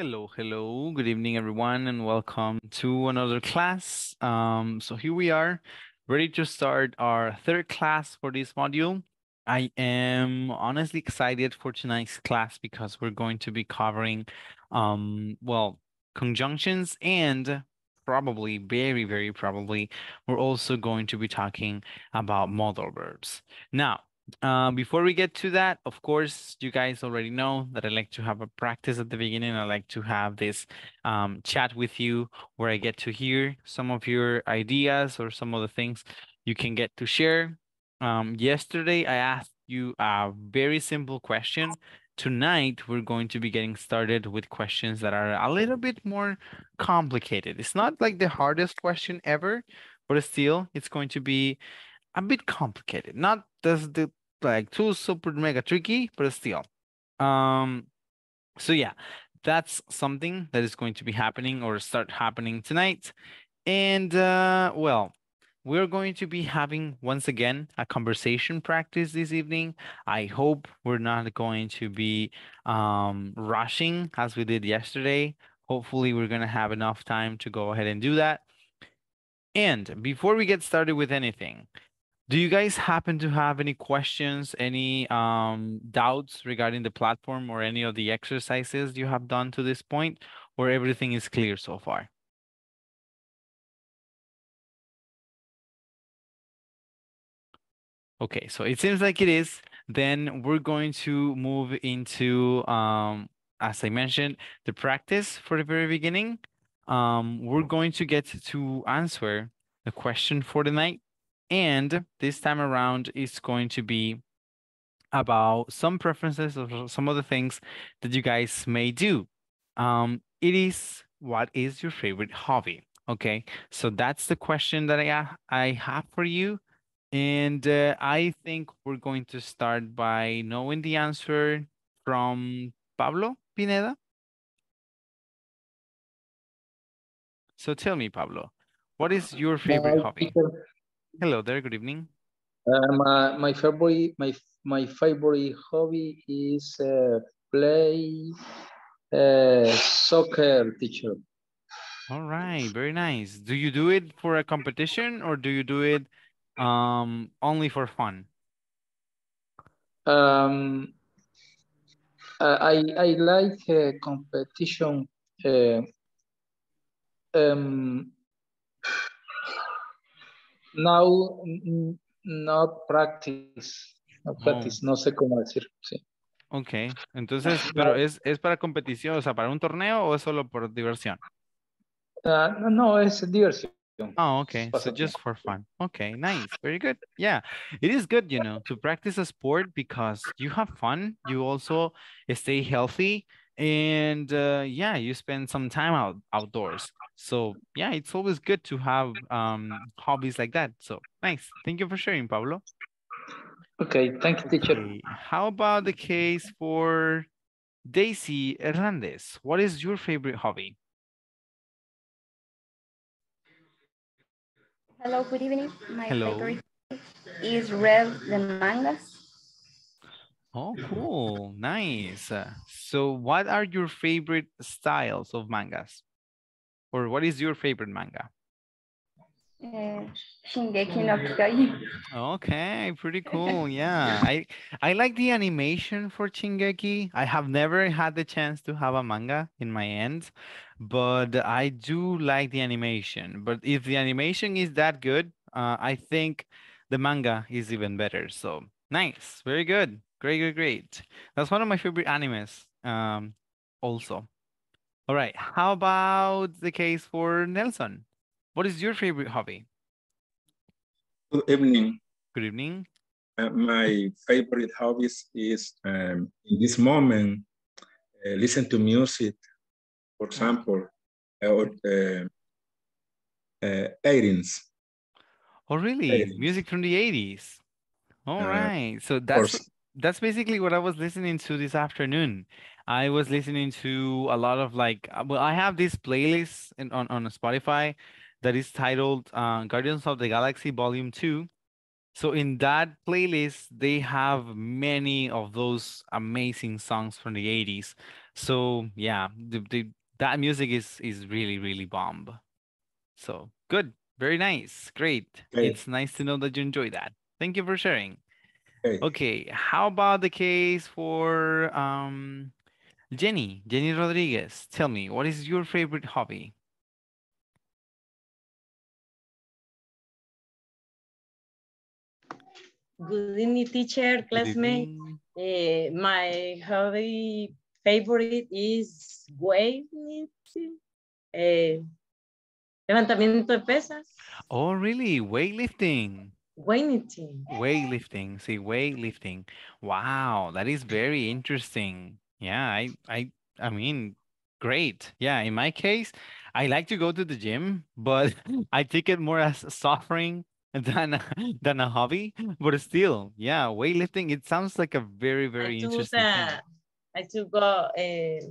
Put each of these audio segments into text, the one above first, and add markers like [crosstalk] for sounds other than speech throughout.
Hello, hello, good evening everyone and welcome to another class. Um, so here we are, ready to start our third class for this module. I am honestly excited for tonight's class because we're going to be covering, um, well, conjunctions and probably, very, very probably, we're also going to be talking about modal verbs. Now, um, before we get to that, of course, you guys already know that I like to have a practice at the beginning. I like to have this um, chat with you where I get to hear some of your ideas or some of the things you can get to share. Um, yesterday, I asked you a very simple question. Tonight, we're going to be getting started with questions that are a little bit more complicated. It's not like the hardest question ever, but still, it's going to be a bit complicated. Not does the like too super mega tricky, but still. Um, so yeah, that's something that is going to be happening or start happening tonight. And uh, well, we're going to be having once again a conversation practice this evening. I hope we're not going to be um, rushing as we did yesterday. Hopefully, we're going to have enough time to go ahead and do that. And before we get started with anything, do you guys happen to have any questions, any um, doubts regarding the platform or any of the exercises you have done to this point, or everything is clear so far? Okay, so it seems like it is. Then we're going to move into, um, as I mentioned, the practice for the very beginning. Um, we're going to get to answer the question for the night and this time around, it's going to be about some preferences or some of the things that you guys may do. Um, it is what is your favorite hobby? Okay, so that's the question that I, I have for you. And uh, I think we're going to start by knowing the answer from Pablo Pineda. So tell me, Pablo, what is your favorite hobby? Hello there, good evening. Uh, my, my favorite my my favorite hobby is uh, play uh, soccer teacher. All right, very nice. Do you do it for a competition or do you do it um, only for fun? Um, uh, I I like uh, competition. Uh, um, Now, not practice. No oh. practice, no, sé cómo decir, sí. Ok, entonces, ah, pero es, es, para competición, o sea, para un torneo o es solo por diversión? Ah, no, es diversión. Ah, okay. So just for fun. Okay, nice. Very good. Yeah. It is good, you know, to practice a sport because you have fun. You also stay healthy. and uh, yeah you spend some time out outdoors so yeah it's always good to have um, hobbies like that so thanks thank you for sharing pablo okay thank you teacher okay. how about the case for daisy hernandez what is your favorite hobby hello good evening my hello. favorite is read the mangas Oh, cool. nice. So what are your favorite styles of mangas? Or what is your favorite manga? Uh, Shingeki no Kyojin. Okay, pretty [laughs] cool. Yeah, I I like the animation for Shingeki. I have never had the chance to have a manga in my hands, but I do like the animation. But if the animation is that good, uh, I think the manga is even better. So nice, very good. Great, great, great. That's one of my favorite animes um, also. All right. How about the case for Nelson? What is your favorite hobby? Good evening. Good evening. Uh, my favorite hobbies is um, in this moment, uh, listen to music, for mm. example, uh, or um, uh, uh, 80s. Oh, really? 80s. Music from the 80s. All uh, right. So that's that's basically what I was listening to this afternoon. I was listening to a lot of like, uh, well, I have this playlist in, on, on Spotify that is titled uh, Guardians of the Galaxy Volume 2. So in that playlist, they have many of those amazing songs from the 80s. So yeah, the, the, that music is is really, really bomb. So good. Very nice. Great. Great. It's nice to know that you enjoy that. Thank you for sharing. Okay, how about the case for um, Jenny, Jenny Rodriguez? Tell me, what is your favorite hobby? Good evening, teacher, classmate. Uh, my hobby favorite is weightlifting. Uh, levantamiento de pesas. Oh, really? Weightlifting? Weightlifting. Weightlifting. See, weightlifting. Wow, that is very interesting. Yeah, I, I, I mean, great. Yeah, in my case, I like to go to the gym, but [laughs] I take it more as suffering than than a hobby. But still, yeah, weightlifting. It sounds like a very very I interesting. The, I do go uh,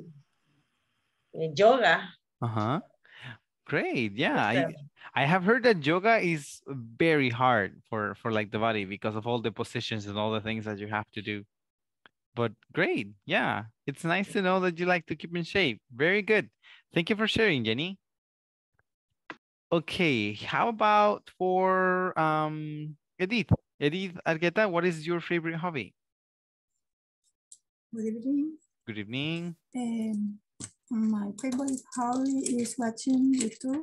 yoga. Uh huh. Great. Yeah, I, I have heard that yoga is very hard for for like the body because of all the positions and all the things that you have to do. But great, yeah, it's nice to know that you like to keep in shape. Very good. Thank you for sharing, Jenny. Okay, how about for um Edith? Edith Argueta, what is your favorite hobby? Good evening. Good evening. Um, my favorite hobby is watching YouTube.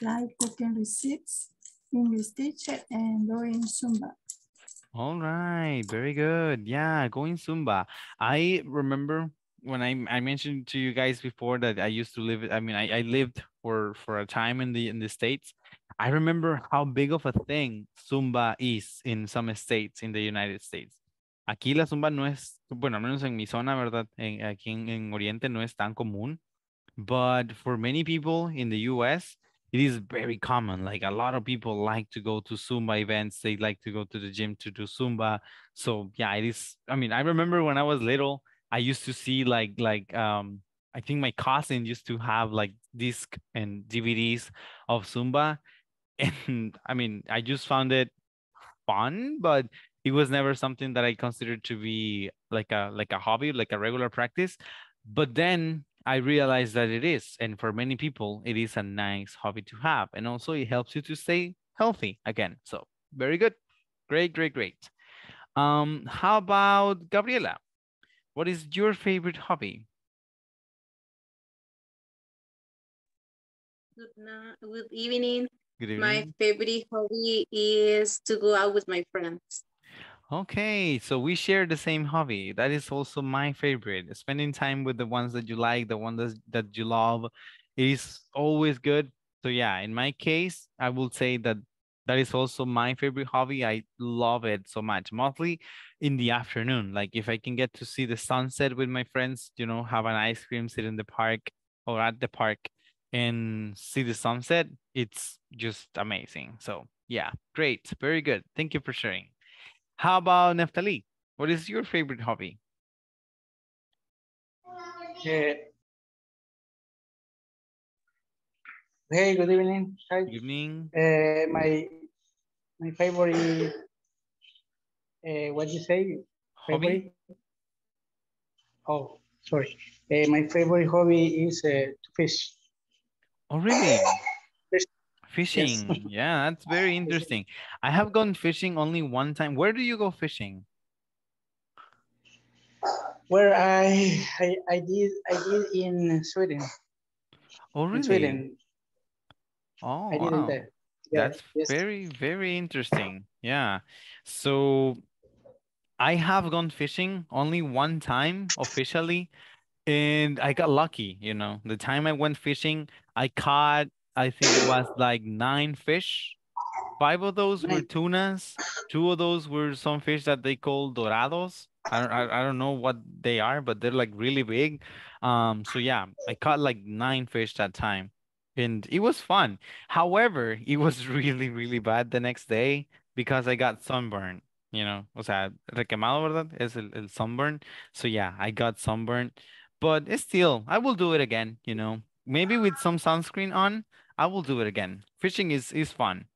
Like cooking receipts, English teacher, and going Zumba. All right, very good. Yeah, going Zumba. I remember when I, I mentioned to you guys before that I used to live, I mean, I, I lived for, for a time in the, in the States. I remember how big of a thing Zumba is in some states in the United States. Aquí la Zumba no es, bueno, al menos en mi zona, ¿verdad? En, aquí en, en Oriente no es tan común. But for many people in the US, it is very common. Like a lot of people like to go to Zumba events. They like to go to the gym to do Zumba. So yeah, it is. I mean, I remember when I was little, I used to see like like um I think my cousin used to have like disc and DVDs of Zumba. [laughs] And I mean, I just found it fun, but it was never something that I considered to be like a like a hobby, like a regular practice. But then I realize that it is. And for many people, it is a nice hobby to have. And also, it helps you to stay healthy again. So, very good. Great, great, great. Um, how about Gabriela? What is your favorite hobby? Good, night, good evening. Good evening. My favorite hobby is to go out with my friends. Okay, so we share the same hobby. That is also my favorite. Spending time with the ones that you like, the ones that, that you love, is always good. So yeah, in my case, I will say that that is also my favorite hobby. I love it so much, mostly in the afternoon. Like if I can get to see the sunset with my friends, you know, have an ice cream, sit in the park or at the park and see the sunset, it's just amazing. So yeah, great. Very good. Thank you for sharing. How about Naftali? What is your favorite hobby? Yeah. Hey, good evening. Hi. Good evening. Uh, my my favorite. Uh, what you say? Hobby. Favorite? Oh, sorry. Uh, my favorite hobby is uh, to fish. Oh, really? Fishing. Yes. [laughs] yeah, that's very interesting. I have gone fishing only one time. Where do you go fishing? Where I I, I did I did in Sweden. Oh really? In Sweden. Oh wow. Yeah, that's yes. very very interesting. Yeah. So I have gone fishing only one time officially and I got lucky, you know. The time I went fishing, I caught I think it was like nine fish. Five of those were tunas. Two of those were some fish that they call dorados. I don't, I, don't know what they are, but they're like really big. Um, so yeah, I caught like nine fish that time, and it was fun. However, it was [laughs] really, really bad the next day because I got sunburned. You know, o sea, requemado, verdad? Es el, el sunburn. So yeah, I got sunburned, but it's still, I will do it again. You know, maybe with some sunscreen on, I will do it again. Fishing is is fun.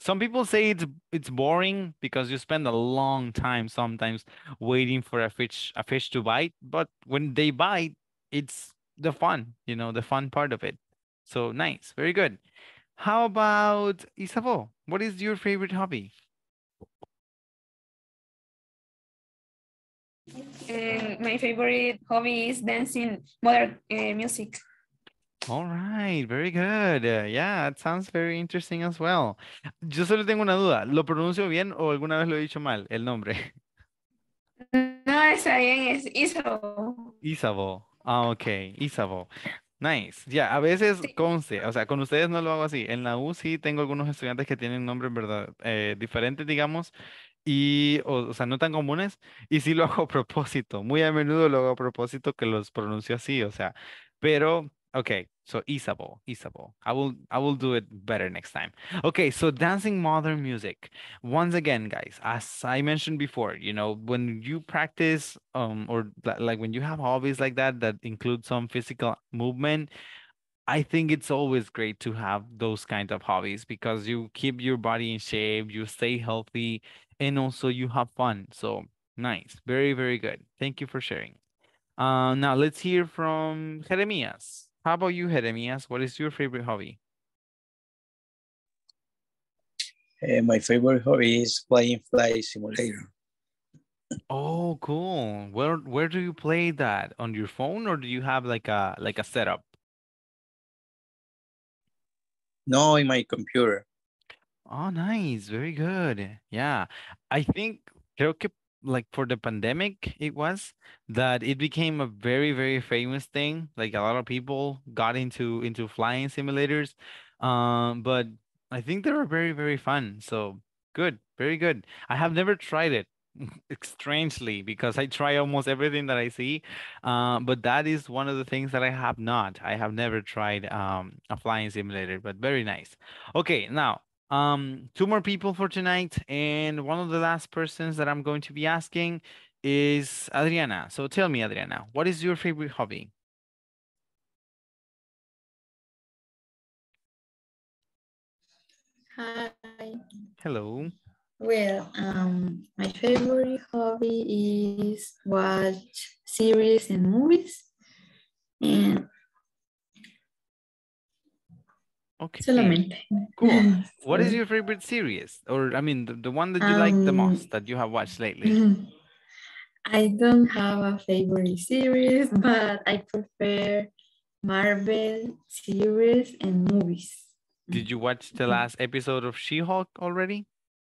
Some people say it's it's boring because you spend a long time sometimes waiting for a fish a fish to bite, but when they bite, it's the fun, you know, the fun part of it. So nice, very good. How about Isavo? What is your favorite hobby? Uh, my favorite hobby is dancing modern uh, music. All right, very good. Eh, yeah, it sounds very interesting as well. Yo solo tengo una duda, ¿lo pronuncio bien o alguna vez lo he dicho mal el nombre? [laughs] No, está bien, es Isabo. Isabo. Ah, ok, Isabo. Nice. Ya, a veces conste, o sea, con ustedes no lo hago así. En la U sí tengo algunos estudiantes que tienen nombres verdad eh, diferentes, digamos, y, o, o, sea, no tan comunes, y sí lo hago a propósito. Muy a menudo lo hago a propósito que los pronuncio así, o sea, pero Okay, so Isabel, Isabel. I will I will do it better next time. Okay, so dancing modern music. Once again, guys, as I mentioned before, you know, when you practice um or like when you have hobbies like that that include some physical movement, I think it's always great to have those kind of hobbies because you keep your body in shape, you stay healthy, and also you have fun. So nice, very very good. Thank you for sharing. Uh, now let's hear from Jeremias. How about you, Jeremias? What is your favorite hobby? Uh, my favorite hobby is playing Flight Simulator. Oh, cool. Where where do you play that? On your phone or do you have like a like a setup? No, in my computer. Oh, nice. Very good. Yeah. I think creo que like for the pandemic it was that it became a very very famous thing like a lot of people got into into flying simulators um but i think they were very very fun so good very good i have never tried it [laughs] strangely because i try almost everything that i see uh, but that is one of the things that i have not i have never tried um, a flying simulator but very nice okay now um, two more people for tonight. And one of the last persons that I'm going to be asking is Adriana. So tell me, Adriana, what is your favorite hobby? Hi. Hello. Well, um, my favorite hobby is watch series and movies. And Okay. Solamente. Cool. [laughs] What is your favorite series? Or, I mean, the, the one that you um, like the um, most that you have watched lately? [laughs] I don't have a favorite series, but I prefer Marvel series and movies. Did you watch the mm-hmm. last episode of She-Hulk already?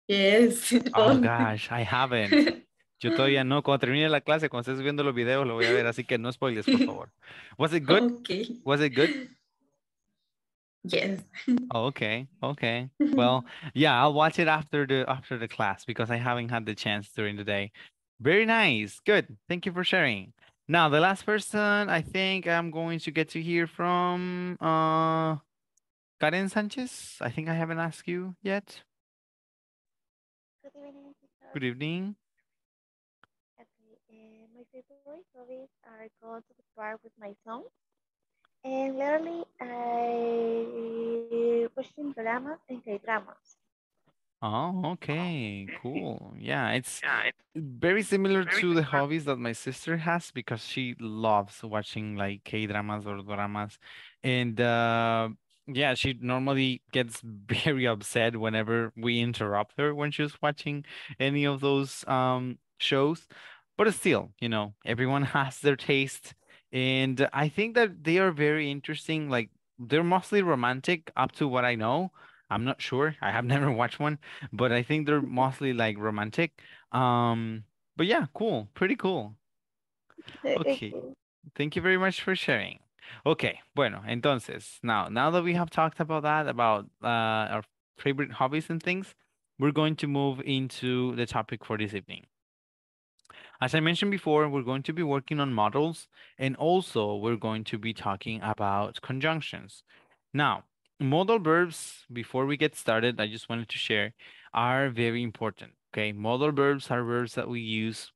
Yes. Oh, [laughs] gosh, I haven't. Yo todavía no. Cuando termine la clase, cuando estés viendo los videos, lo voy a ver. Así que no spoilers, por favor. Was it good? Okay. Was it good? Yes. [laughs] oh, okay. Okay. [laughs] Well, yeah, I'll watch it after the after the class because I haven't had the chance during the day. Very nice. Good. Thank you for sharing. Now, the last person I think I'm going to get to hear from uh Karen Sanchez. I think I haven't asked you yet. Good evening. Good evening. Okay. Uh, my favorite hobbies are go to the park with my son and lately, I watching dramas and K-dramas. Oh, okay, cool. Yeah, it's very similar to the hobbies that my sister has because she loves watching like K-dramas or dramas. And uh, yeah, she normally gets [laughs] very upset whenever we interrupt her when she's watching any of those um, shows. But still, you know, everyone [laughs] has their taste and I think that they are very interesting. Like they're mostly romantic, up to what I know. I'm not sure. I have [laughs] never watched one, but I think they're mostly like romantic. Um, but yeah, cool, pretty cool. Okay, thank you very much for sharing. Okay, bueno, entonces now now that we have talked about that about uh, our favorite hobbies and things, we're going to move into the topic for this evening. As I mentioned before, we're going to be working on models and also we're going to be talking about conjunctions. Now, modal verbs, before we get started, I just wanted to share, are very important, okay? Modal verbs are verbs that we use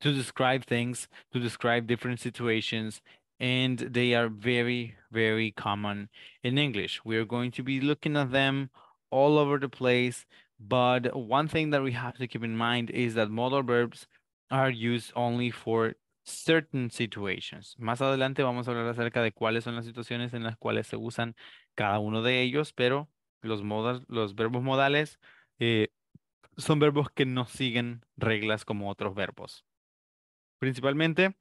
to describe things, to describe different situations, and they are very, very common in English. We are going to be looking at them all over the place. But one thing that we have to keep in mind is that modal verbs are used only for certain situations. Más adelante vamos a hablar acerca de cuáles son las situaciones en las cuales se usan cada uno de ellos, pero los, los verbos modales eh, son verbos que no siguen reglas como otros verbos. Principalmente,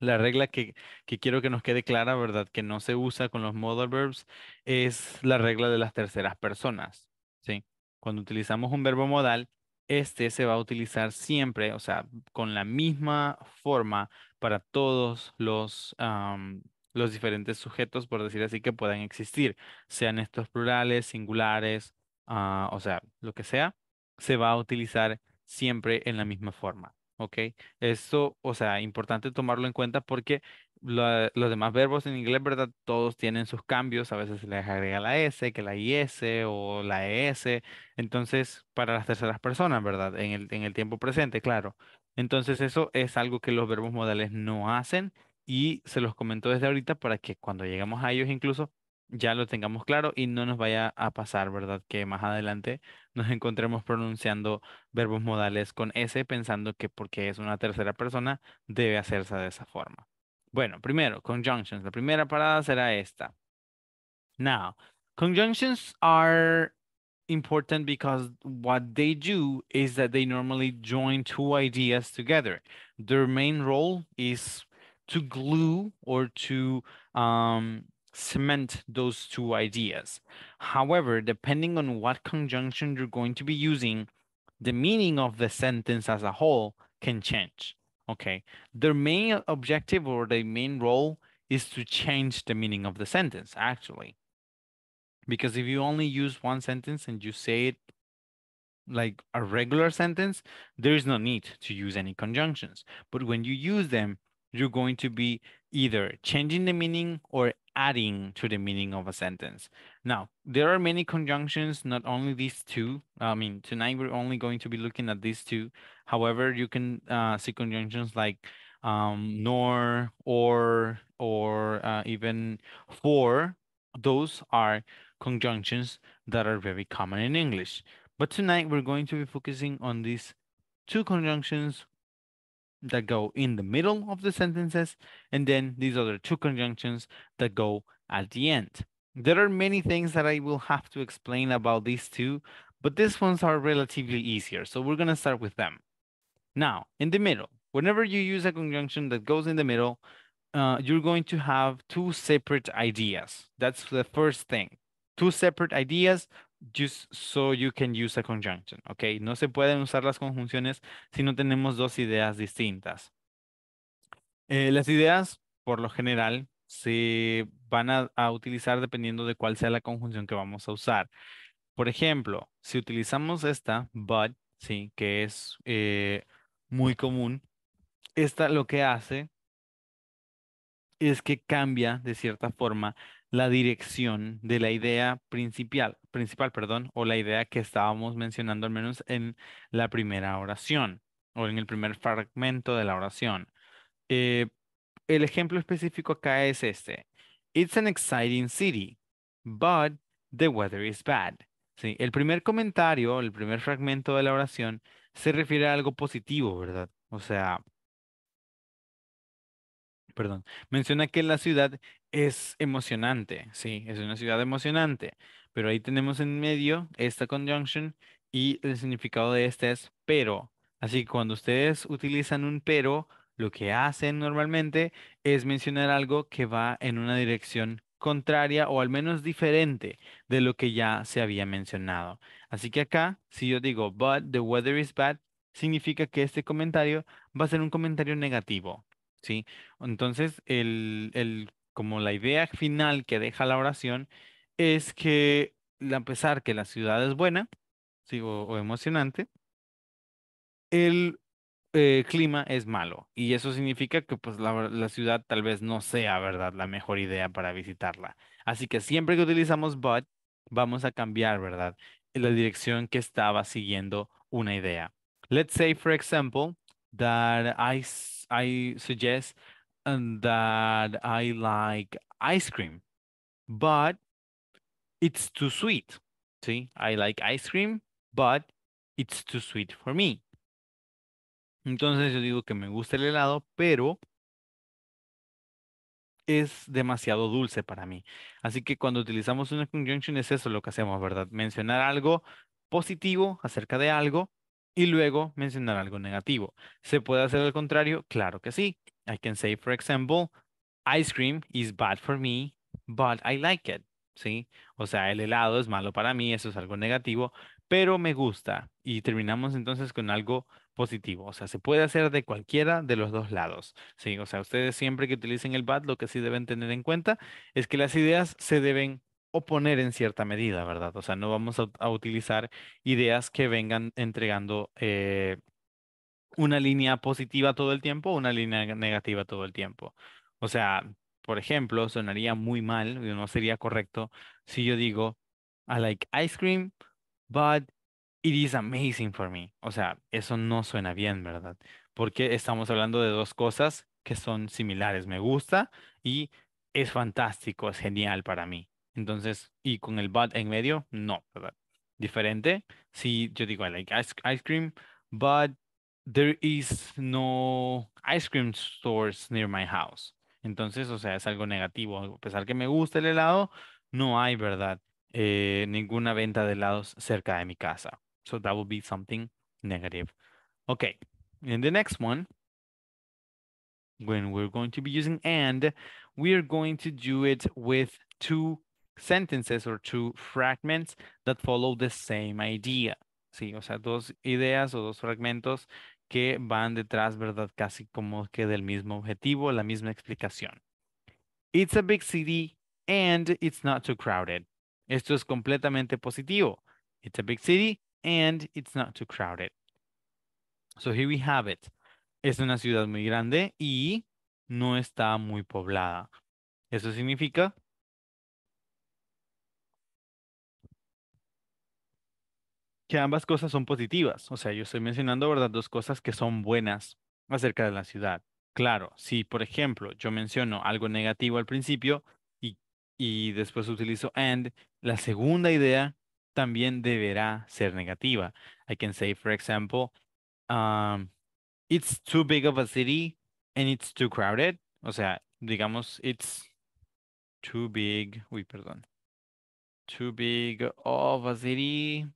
la regla que, que, quiero que nos quede clara, ¿verdad? Que no se usa con los modal verbs es la regla de las terceras personas, ¿sí? Cuando utilizamos un verbo modal, este se va a utilizar siempre, o sea, con la misma forma para todos los, los diferentes sujetos, por decir así, que puedan existir, sean estos plurales, singulares, ah, o sea, lo que sea, se va a utilizar siempre en la misma forma. ¿ok? Esto, o sea, importante tomarlo en cuenta porque los demás verbos en inglés, ¿verdad? Todos tienen sus cambios, a veces se les agrega la S, que la IS o la ES, entonces para las terceras personas, ¿verdad? En el, en el tiempo presente, claro. Entonces eso es algo que los verbos modales no hacen y se los comento desde ahorita para que cuando lleguemos a ellos incluso ya lo tengamos claro y no nos vaya a pasar, ¿verdad? Que más adelante nos encontremos pronunciando verbos modales con S pensando que porque es una tercera persona debe hacerse de esa forma. Bueno, primero, conjunctions. La primera parada será esta. Now, conjunctions are important because what they do is that they normally join two ideas together. Their main role is to glue or to um, cement those two ideas. However, depending on what conjunction you're going to be using, the meaning of the sentence as a whole can change. Okay. Their main objective or their main role is to change the meaning of the sentence, actually. Because if you only use one sentence and you say it like a regular sentence, there is no need to use any conjunctions. But when you use them, you're going to be either changing the meaning or adding to the meaning of a sentence. Now, there are many conjunctions, not only these two. I mean, tonight we're only going to be looking at these two. However, you can uh, see conjunctions like um, nor, or, or uh, even for. Those are conjunctions that are very common in English. But tonight we're going to be focusing on these two conjunctions that go in the middle of the sentences, and then these other two conjunctions that go at the end. There are many things that I will have to explain about these two, but these ones are relatively easier, so we're gonna start with them. Now, in the middle, whenever you use a conjunction that goes in the middle, uh, you're going to have two separate ideas. That's the first thing. Two separate ideas just so you can use a conjunction, okay? No se pueden usar las conjunciones si no tenemos dos ideas distintas. Eh, las ideas, por lo general, se van a, utilizar dependiendo de cuál sea la conjunción que vamos a usar. Por ejemplo, si utilizamos esta, but, sí, que es eh, muy común, esta lo que hace es que cambia de cierta forma la dirección de la idea principal, principal, perdón, o la idea que estábamos mencionando al menos en la primera oración o en el primer fragmento de la oración. Eh, el ejemplo específico acá es este. It's an exciting city, but the weather is bad. Sí, el primer comentario, el primer fragmento de la oración se refiere a algo positivo, ¿verdad? O sea, perdón, menciona que la ciudad es emocionante, sí, es una ciudad emocionante, pero ahí tenemos en medio esta conjunction y el significado de este es pero. Así que cuando ustedes utilizan un pero, lo que hacen normalmente es mencionar algo que va en una dirección contraria o al menos diferente de lo que ya se había mencionado. Así que acá, si yo digo, but the weather is bad, significa que este comentario va a ser un comentario negativo, ¿sí? Entonces, el, el como la idea final que deja la oración es que, a pesar que la ciudad es buena o, emocionante, el eh, clima es malo. Y eso significa que pues, la, la ciudad tal vez no sea, ¿verdad?, la mejor idea para visitarla. Así que siempre que utilizamos but, vamos a cambiar, ¿verdad?, la dirección que estaba siguiendo una idea. Let's say, for example, that I, I suggest that I like ice cream, but it's too sweet. See, I like ice cream, but it's too sweet for me. Entonces yo digo que me gusta el helado, pero es demasiado dulce para mí. Así que cuando utilizamos una conjunction es eso lo que hacemos, ¿verdad? Mencionar algo positivo acerca de algo y luego mencionar algo negativo. ¿Se puede hacer al contrario? Claro que sí. I can say, for example, ice cream is bad for me, but I like it. ¿Sí? O sea, el helado es malo para mí, eso es algo negativo, pero me gusta. Y terminamos entonces con algo positivo. O sea, se puede hacer de cualquiera de los dos lados. ¿Sí? O sea, ustedes siempre que utilicen el bad, lo que sí deben tener en cuenta es que las ideas se deben oponer en cierta medida, ¿verdad? O sea, no vamos a, utilizar ideas que vengan entregando eh, una línea positiva todo el tiempo o una línea negativa todo el tiempo. O sea, por ejemplo, sonaría muy mal no sería correcto si yo digo, I like ice cream, but it is amazing for me. O sea, eso no suena bien, ¿verdad? Porque estamos hablando de dos cosas que son similares. Me gusta y es fantástico, es genial para mí. Entonces, y con el but en medio, no, ¿verdad? Diferente si yo digo, I like ice cream, but there is no ice cream stores near my house. Entonces, o sea, es algo negativo. A pesar que me gusta el helado, no hay, ¿verdad? Eh, ninguna venta de helados cerca de mi casa. So that would be something negative. Okay, in the next one, when we're going to be using and, we're going to do it with two sentences or two fragments that follow the same idea. Sí, o sea, dos ideas o dos fragmentos que van detrás, ¿verdad? Casi como que del mismo objetivo, la misma explicación. It's a big city and it's not too crowded. Esto es completamente positivo. It's a big city and it's not too crowded. So here we have it. Es una ciudad muy grande y no está muy poblada. Eso significa que ambas cosas son positivas. O sea, yo estoy mencionando, ¿verdad?, dos cosas que son buenas acerca de la ciudad. Claro, si por ejemplo yo menciono algo negativo al principio y, y después utilizo and, la segunda idea también deberá ser negativa. I can say, for example, um, it's too big of a city and it's too crowded. O sea, digamos, it's too big. Uy, perdón. Too big of a city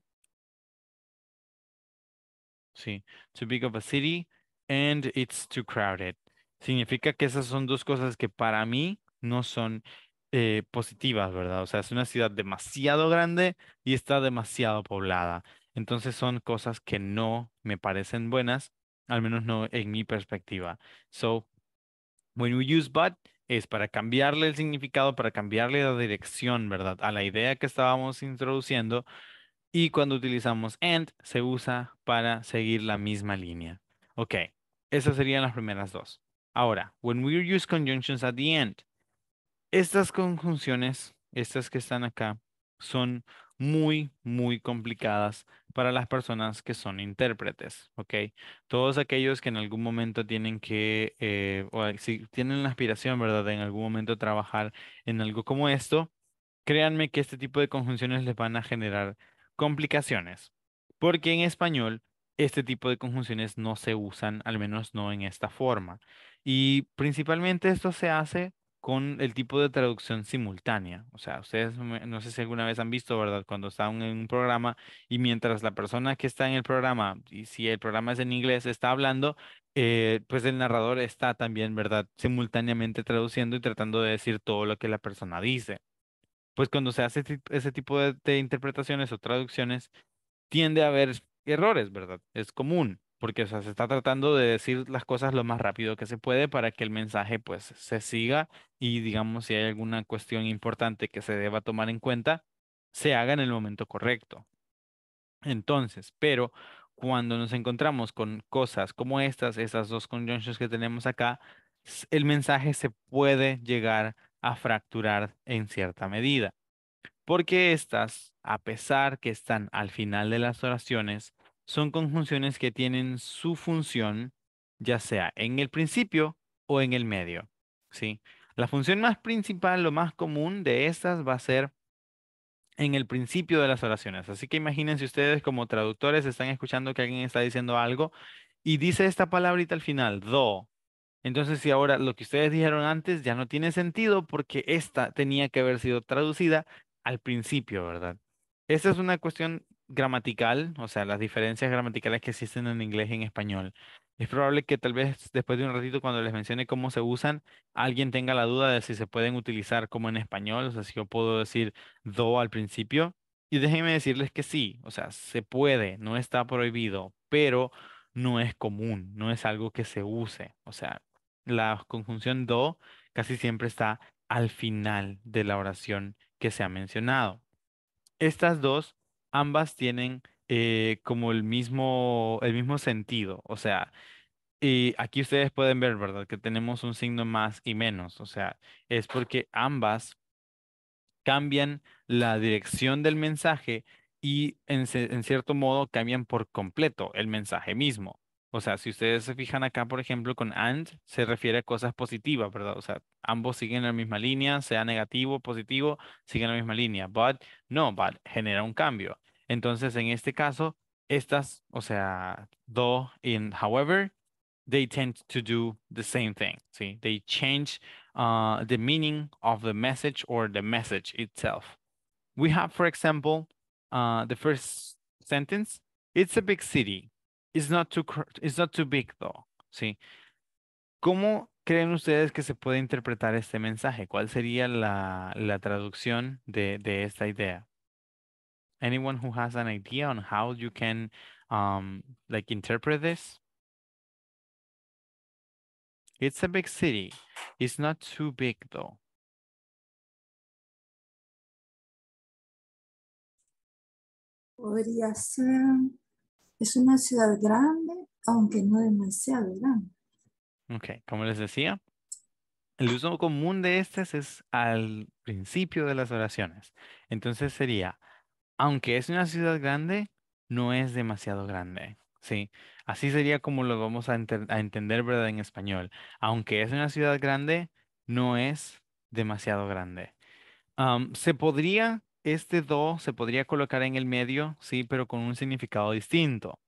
Sí, too big of a city and it's too crowded. Significa que esas son dos cosas que para mí no son eh, positivas, ¿verdad? O sea, es una ciudad demasiado grande y está demasiado poblada. Entonces son cosas que no me parecen buenas, al menos no en mi perspectiva. So, when we use but, es para cambiarle el significado, para cambiarle la dirección, ¿verdad? A la idea que estábamos introduciendo y cuando utilizamos and, se usa para seguir la misma línea. Ok, esas serían las primeras dos. Ahora, when we use conjunctions at the end, estas conjunciones, estas que están acá, son muy, muy complicadas para las personas que son intérpretes, ¿ok? Todos aquellos que en algún momento tienen que, eh, o si tienen la aspiración, ¿verdad?, en algún momento trabajar en algo como esto, créanme que este tipo de conjunciones les van a generar Complicaciones. Porque en español este tipo de conjunciones no se usan, al menos no en esta forma. Y principalmente esto se hace con el tipo de traducción simultánea. O sea, ustedes no sé si alguna vez han visto, ¿verdad? Cuando están en un programa y mientras la persona que está en el programa, y si el programa es en inglés, está hablando, eh, pues el narrador está también, ¿verdad? Simultáneamente traduciendo y tratando de decir todo lo que la persona dice pues cuando se hace ese tipo de, interpretaciones o traducciones, tiende a haber errores, ¿verdad? Es común, porque se está tratando de decir las cosas lo más rápido que se puede para que el mensaje pues se siga y digamos si hay alguna cuestión importante que se deba tomar en cuenta, se haga en el momento correcto. Entonces, pero cuando nos encontramos con cosas como estas, esas dos conjunctions que tenemos acá, el mensaje se puede llegar a a fracturar en cierta medida, porque estas, a pesar que están al final de las oraciones, son conjunciones que tienen su función ya sea en el principio o en el medio, ¿sí? La función más principal, lo más común de estas va a ser en el principio de las oraciones. Así que imagínense ustedes como traductores están escuchando que alguien está diciendo algo y dice esta palabrita al final, do, entonces, si ahora lo que ustedes dijeron antes ya no tiene sentido porque esta tenía que haber sido traducida al principio, ¿verdad? Esta es una cuestión gramatical, o sea, las diferencias gramaticales que existen en inglés y en español. Es probable que tal vez después de un ratito cuando les mencione cómo se usan, alguien tenga la duda de si se pueden utilizar como en español, o sea, si yo puedo decir do al principio. Y déjenme decirles que sí, o sea, se puede, no está prohibido, pero no es común, no es algo que se use. O sea, la conjunción do casi siempre está al final de la oración que se ha mencionado. Estas dos, ambas tienen eh, como el mismo, el mismo sentido, o sea, aquí ustedes pueden ver, ¿verdad? Que tenemos un signo más y menos, o sea, es porque ambas cambian la dirección del mensaje y en cierto modo cambian por completo el mensaje mismo. O sea, si ustedes se fijan acá, por ejemplo, con and, se refiere a cosas positivas, ¿verdad? O sea, ambos siguen la misma línea, sea negativo, positivo, siguen la misma línea. But, no, but genera un cambio. Entonces, en este caso, estas, o sea, do and however, they tend to do the same thing. See, they change uh, the meaning of the message or the message itself. We have, for example, uh, the first sentence. It's a big city. It's not too, it's not too big though. Sí. ¿Cómo creen ustedes que se puede interpretar este mensaje? ¿Cuál sería la, la traducción de, de, esta idea? Anyone who has an idea on how you can um, like interpret this? It's a big city. It's not too big though. Podría ser es una ciudad grande, aunque no demasiado grande. Ok, como les decía, el uso común de estas es al principio de las oraciones. Entonces sería, aunque es una ciudad grande, no es demasiado grande. Sí, así sería como lo vamos a, entender, ¿verdad? En español. Aunque es una ciudad grande, no es demasiado grande. se podría este do se podría colocar en el medio, sí, pero con un significado distinto.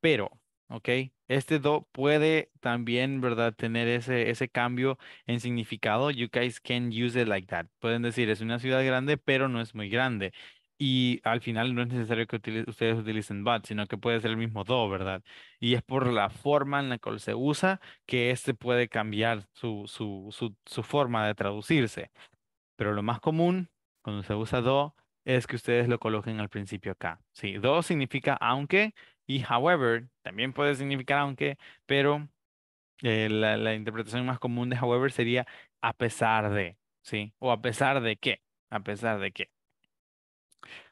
Pero, ¿ok? Este do puede también, ¿verdad? Tener ese, ese cambio en significado. You guys can use it like that. Pueden decir, es una ciudad grande, pero no es muy grande. Y al final no es necesario que ustedes utilicen but, sino que puede ser el mismo do, ¿verdad? Y es por la forma en la cual se usa que este puede cambiar su, su, su, su forma de traducirse. Pero lo más común cuando se usa do, es que ustedes lo coloquen al principio acá. Sí, do significa aunque y however también puede significar aunque, pero eh, la, interpretación más común de however sería a pesar de, ¿sí? O a pesar de qué, a pesar de qué.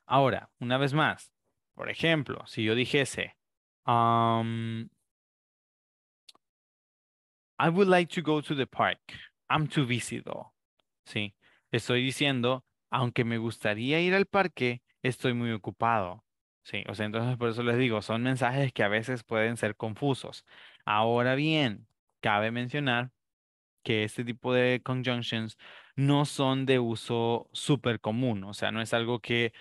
Ahora, una vez más, por ejemplo, si yo dijese, um, I would like to go to the park. I'm too busy though. ¿Sí? Estoy diciendo, aunque me gustaría ir al parque, estoy muy ocupado. Sí, o sea, entonces por eso les digo, son mensajes que a veces pueden ser confusos. Ahora bien, cabe mencionar que este tipo de conjunctions no son de uso súper común, o sea, no es algo que,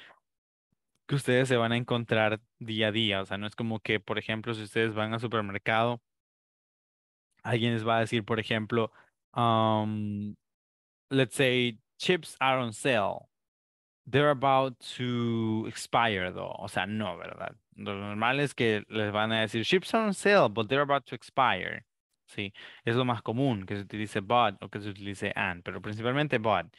que ustedes se van a encontrar día a día, o sea, no es como que, por ejemplo, si ustedes van al supermercado, alguien les va a decir, por ejemplo, um, let's say chips are on sale. They're about to expire, though. O sea, no, ¿verdad? Lo normal es que les van a decir, chips are on sale, but they're about to expire. Sí, es lo más común que se utilice but o que se utilice and, pero principalmente but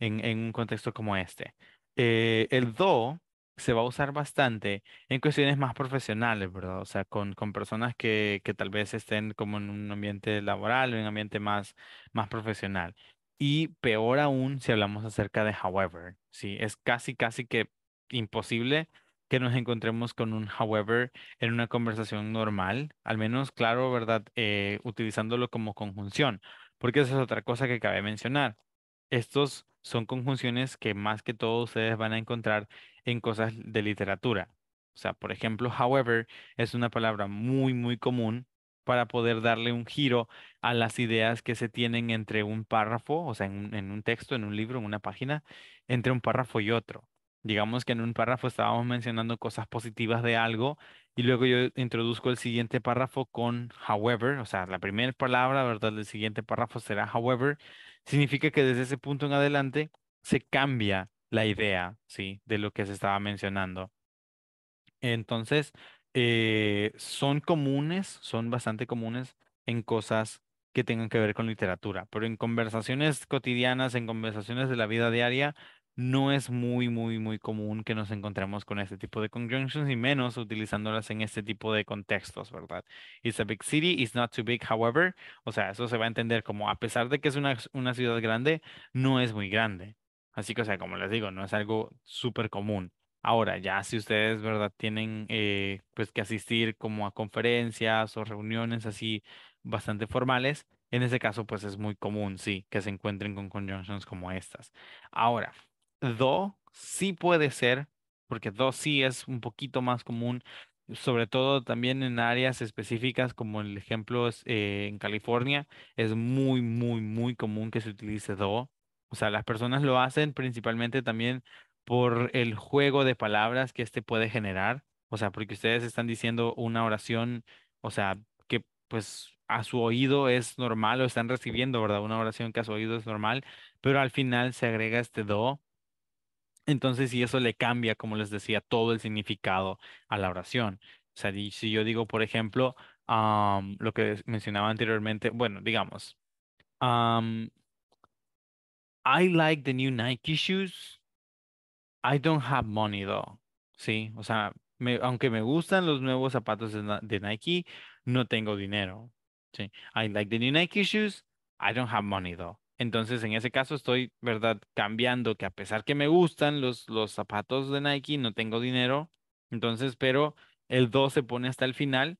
en, en un contexto como este. Eh, el do se va a usar bastante en cuestiones más profesionales, ¿verdad? O sea, con, con personas que, que, tal vez estén como en un ambiente laboral, en un ambiente más, más profesional. Y peor aún si hablamos acerca de however, ¿sí? Es casi, casi que imposible que nos encontremos con un however en una conversación normal, al menos, claro, ¿verdad? Eh, utilizándolo como conjunción, porque esa es otra cosa que cabe mencionar. Estos son conjunciones que más que todo ustedes van a encontrar en cosas de literatura. O sea, por ejemplo, however es una palabra muy, muy común para poder darle un giro a las ideas que se tienen entre un párrafo, o sea, en, un texto, en un libro, en una página, entre un párrafo y otro. Digamos que en un párrafo estábamos mencionando cosas positivas de algo y luego yo introduzco el siguiente párrafo con however, o sea, la primera palabra, ¿verdad? Del siguiente párrafo será however. Significa que desde ese punto en adelante se cambia la idea, ¿sí? De lo que se estaba mencionando. Entonces, eh, son comunes, son bastante comunes en cosas que tengan que ver con literatura, pero en conversaciones cotidianas, en conversaciones de la vida diaria, no es muy, muy, muy común que nos encontremos con este tipo de conjunctions y menos utilizándolas en este tipo de contextos, ¿verdad? It's a big city, it's not too big, however. O sea, eso se va a entender como a pesar de que es una, una ciudad grande, no es muy grande. Así que, o sea, como les digo, no es algo súper común. Ahora, ya si ustedes, ¿verdad? Tienen eh, pues que asistir como a conferencias o reuniones así bastante formales, en ese caso pues es muy común, sí, que se encuentren con conjunctions como estas. Ahora, do sí puede ser, porque do sí es un poquito más común, sobre todo también en áreas específicas como el ejemplo es, eh, en California, es muy, muy, muy común que se utilice do. O sea, las personas lo hacen principalmente también por el juego de palabras que este puede generar. O sea, porque ustedes están diciendo una oración, o sea, que pues a su oído es normal o están recibiendo, ¿verdad? Una oración que a su oído es normal, pero al final se agrega este do. Entonces, y eso le cambia, como les decía, todo el significado a la oración. O sea, si yo digo, por ejemplo, lo que mencionaba anteriormente, bueno, digamos, I like the new Nike shoes I don't have money though. Sí, o sea, aunque me gustan los nuevos zapatos de, Nike, no tengo dinero. Sí, I like the new Nike shoes. I don't have money though. Entonces, en ese caso estoy, ¿verdad? Cambiando que a pesar que me gustan los, los zapatos de Nike, no tengo dinero. Entonces, pero el 2 se pone hasta el final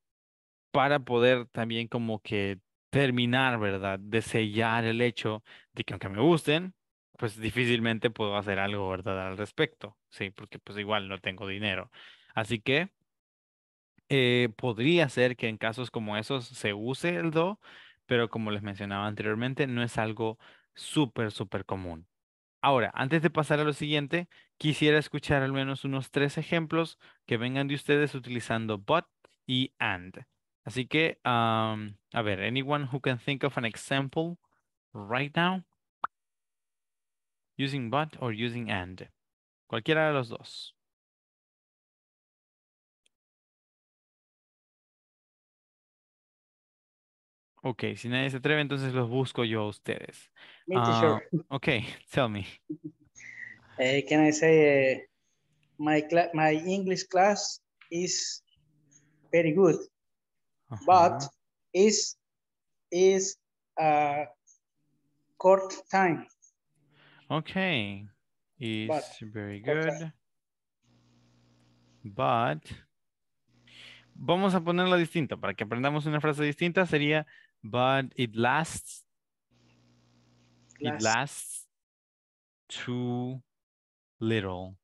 para poder también como que terminar, ¿verdad? De sellar el hecho de que aunque me gusten, pues difícilmente puedo hacer algo, ¿verdad? Al respecto, sí, porque pues igual no tengo dinero. Así que eh, podría ser que en casos como esos se use el do, pero como les mencionaba anteriormente, no es algo súper, súper común. Ahora, antes de pasar a lo siguiente, quisiera escuchar al menos unos tres ejemplos que vengan de ustedes utilizando but y and. Así que, a ver, anyone who can think of an example right now? using but or using and. Cualquiera de los dos. Okay, si nadie se atreve, entonces los busco yo a ustedes. Ah, okay, [laughs] tell me. can I say uh, my my English class is very good, but is is a court time. Ok. it's very good. But, vamos a ponerla distinta para que aprendamos una frase distinta. Sería, but it lasts. It lasts too little.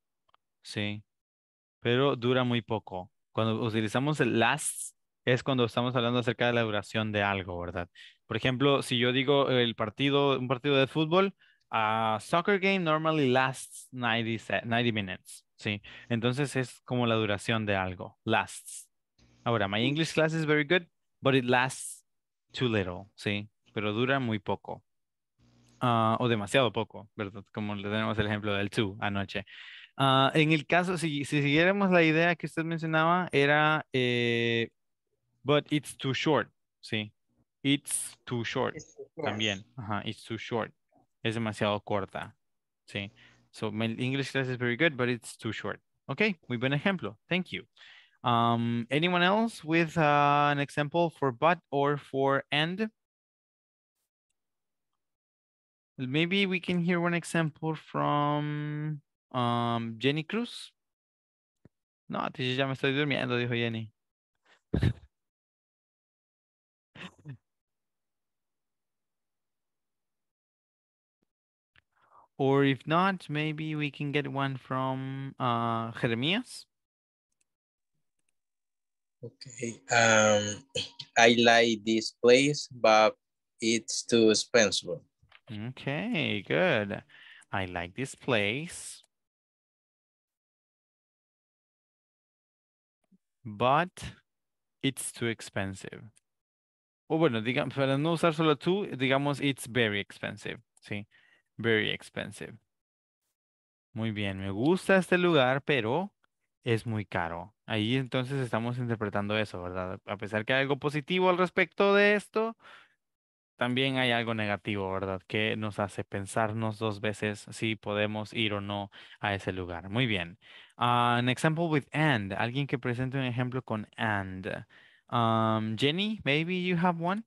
Sí. Pero dura muy poco. Cuando utilizamos el lasts es cuando estamos hablando acerca de la duración de algo, ¿verdad? Por ejemplo, si yo digo el partido, un partido de fútbol, a soccer game normally lasts 90, minutes. Sí, entonces es como la duración de algo. Lasts. Ahora, my English class is very good, but it lasts too little. Sí, pero dura muy poco. Ah, o demasiado poco, ¿verdad? Como le tenemos el ejemplo del two anoche. Ah, en el caso, si, siguiéramos la idea que usted mencionaba, era, eh, but it's too short, ¿sí? It's too short, también. it's too short. es demasiado corta. Sí. So my English class is very good, but it's too short. Okay, muy buen ejemplo. Thank you. Um, anyone else with uh, an example for but or for and? Maybe we can hear one example from um, Jenny Cruz. No, ya me estoy durmiendo, dijo Jenny. [laughs] Or if not, maybe we can get one from uh, Jeremias. Okay. Um, I like this place, but it's too expensive. Okay, good. I like this place. But it's too expensive. O oh, bueno, digamos, para no usar solo tú, digamos, it's very expensive, ¿sí? sí Very expensive. Muy bien, me gusta este lugar, pero es muy caro. Ahí entonces estamos interpretando eso, ¿verdad? A pesar que hay algo positivo al respecto de esto, también hay algo negativo, ¿verdad? Que nos hace pensarnos dos veces si podemos ir o no a ese lugar. Muy bien. Un ah, an example with and. Alguien que presente un ejemplo con and. Um, Jenny, maybe you have one.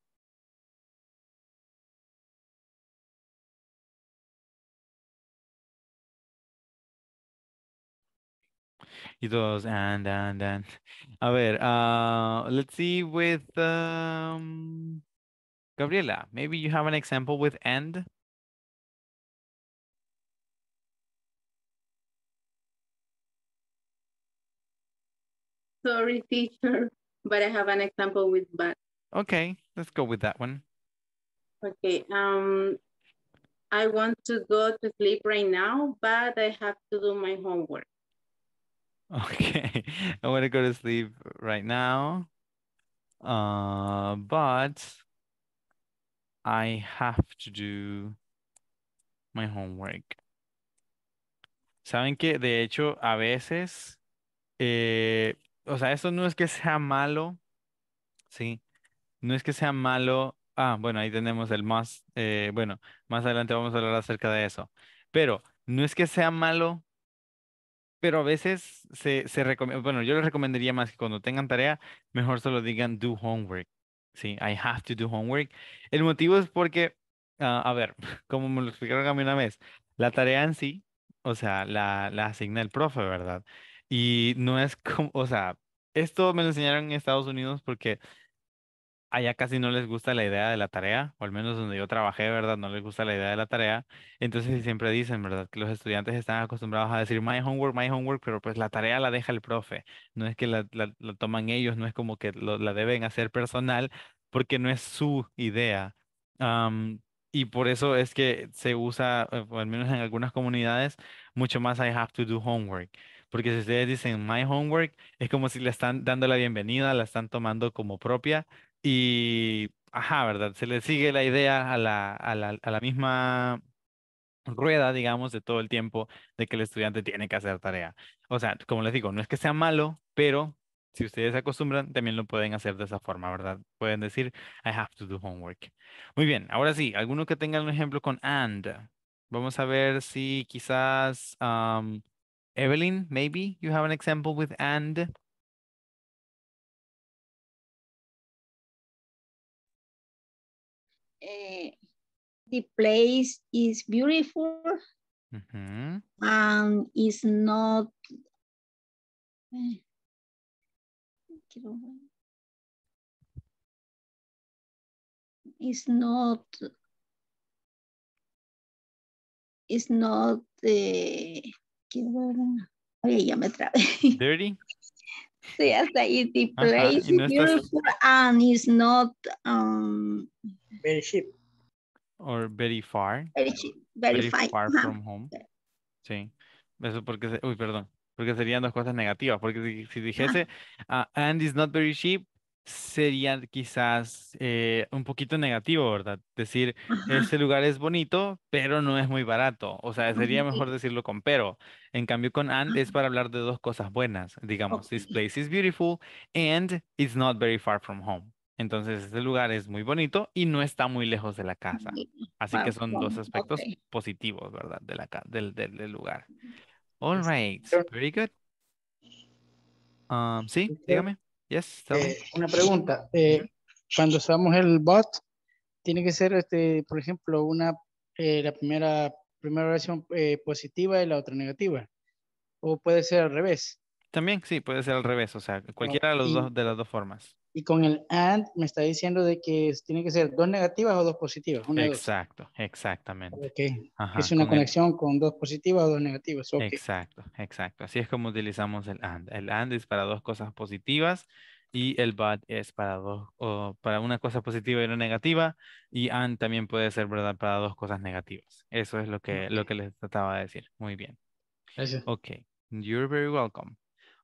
it was and and and aware uh let's see with um gabriela maybe you have an example with and sorry teacher but i have an example with but okay let's go with that one okay um i want to go to sleep right now but i have to do my homework Okay, I want to go to sleep right now. Uh, but I have to do my homework. Saben que de hecho a veces, eh, o sea, eso no es que sea malo, sí, no es que sea malo. Ah, bueno, ahí tenemos el más, eh, bueno, más adelante vamos a hablar acerca de eso. Pero no es que sea malo pero a veces se, se recomienda, bueno, yo les recomendaría más que cuando tengan tarea, mejor solo digan do homework. Sí, I have to do homework. El motivo es porque, ah, a ver, [laughs] como me lo explicaron a mí una vez, la tarea en sí, o sea, la, la asigna el profe, ¿verdad? Y no es como, o sea, esto me lo enseñaron en Estados Unidos porque allá casi no les gusta la idea de la tarea, o al menos donde yo trabajé, ¿verdad? No les gusta la idea de la tarea. Entonces siempre dicen, ¿verdad? Que los estudiantes están acostumbrados a decir my homework, my homework, pero pues la tarea la deja el profe. No es que la, la, toman ellos, no es como que la deben hacer personal, porque no es su idea. y por eso es que se usa, eh, al menos en algunas comunidades, mucho más I have to do homework. Porque si ustedes dicen my homework, es como si le están dando la bienvenida, la están tomando como propia, y, ajá, ¿verdad? Se le sigue la idea a la, a la, misma rueda, digamos, de todo el tiempo de que el estudiante tiene que hacer tarea. O sea, como les digo, no es que sea malo, pero si ustedes se acostumbran, también lo pueden hacer de esa forma, ¿verdad? Pueden decir, I have to do homework. Muy bien, ahora sí, alguno que tenga un ejemplo con and. Vamos a ver si quizás Evelyn, maybe you have an example with and. Uh, the place is beautiful mm -hmm. and eh, it's not it's not it's not uh, dirty Yes, it the place beautiful and is not um, very cheap. Or very far. Very, very, far, from home. Sí. Eso porque, uy, perdón. Porque serían dos cosas negativas. Porque si, dijese, ah, and is not very cheap, sería quizás eh, un poquito negativo, ¿verdad? Decir, este ese lugar es bonito, pero no es muy barato. O sea, sería mejor decirlo con pero. En cambio, con and es para hablar de dos cosas buenas. Digamos, this place is beautiful and it's not very far from home. Entonces, este lugar es muy bonito y no está muy lejos de la casa. Así que son dos aspectos positivos, ¿verdad? De la, del, lugar. All pues, right. Very good. Um, sí, dígame. Yes, eh, una pregunta. Eh, cuando usamos el bot, tiene que ser, este, por ejemplo, una, eh, la primera, primera positiva y la otra negativa. O puede ser al revés. También, sí, puede ser al revés. O sea, cualquiera de, los dos, de las dos formas. Y con el and me está diciendo de que tiene que ser dos negativas o dos positivas. Exacto, exactamente. Okay. es una conexión con dos positivas o dos negativas. Exacto, exacto. Así es como utilizamos el and. El and es para dos cosas positivas y el but es para dos, o para una cosa positiva y una negativa. Y and también puede ser, ¿verdad? Para dos cosas negativas. Eso es lo que, lo que les trataba de decir. Muy bien. Gracias. Ok. You're very welcome.